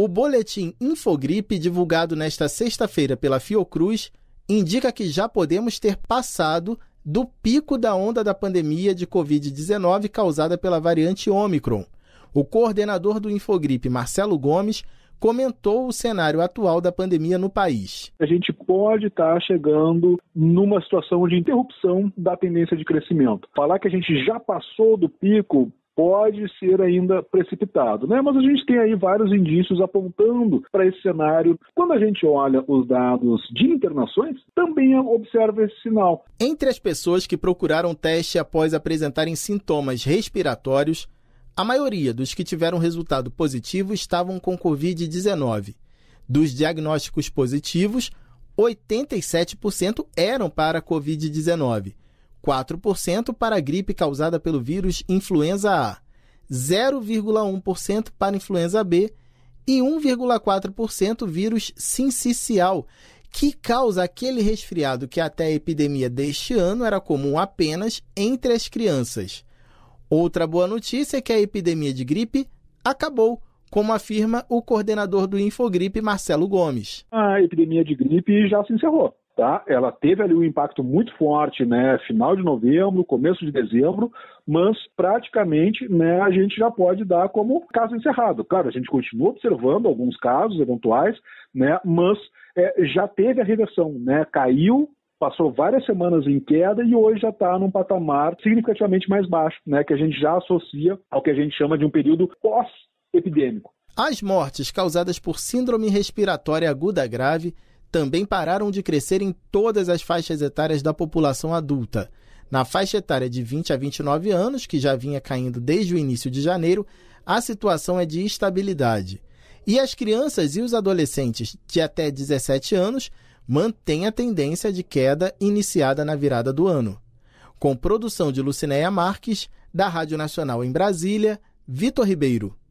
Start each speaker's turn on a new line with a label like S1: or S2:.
S1: O boletim Infogripe, divulgado nesta sexta-feira pela Fiocruz, indica que já podemos ter passado do pico da onda da pandemia de Covid-19 causada pela variante Omicron. O coordenador do Infogripe, Marcelo Gomes, comentou o cenário atual da pandemia no país. A gente pode estar
S2: chegando numa situação de interrupção da tendência de crescimento. Falar que a gente já passou do pico pode ser ainda precipitado, né? Mas a gente tem aí vários indícios apontando para esse cenário. Quando a gente olha os dados de internações, também observa esse sinal.
S1: Entre as pessoas que procuraram teste após apresentarem sintomas respiratórios, a maioria dos que tiveram resultado positivo estavam com COVID-19. Dos diagnósticos positivos, 87% eram para COVID-19. 4% para a gripe causada pelo vírus influenza A, 0,1% para influenza B e 1,4% vírus sincicial, que causa aquele resfriado que até a epidemia deste ano era comum apenas entre as crianças. Outra boa notícia é que a epidemia de gripe acabou, como afirma o coordenador do Infogripe, Marcelo Gomes.
S2: A epidemia de gripe já se encerrou. Tá? Ela teve ali um impacto muito forte, né? Final de novembro, começo de dezembro, mas praticamente, né, a gente já pode dar como caso encerrado. Claro, a gente continua observando alguns casos eventuais, né? Mas é, já teve a reversão, né? Caiu passou várias semanas em queda e hoje já está num patamar significativamente mais baixo, né, que a gente já associa ao que a gente chama de um período pós-epidêmico. As mortes
S1: causadas por síndrome respiratória aguda grave também pararam de crescer em todas as faixas etárias da população adulta. Na faixa etária de 20 a 29 anos, que já vinha caindo desde o início de janeiro, a situação é de estabilidade. E as crianças e os adolescentes de até 17 anos mantêm a tendência de queda iniciada na virada do ano. Com produção de Lucinéia Marques, da Rádio Nacional em Brasília, Vitor Ribeiro.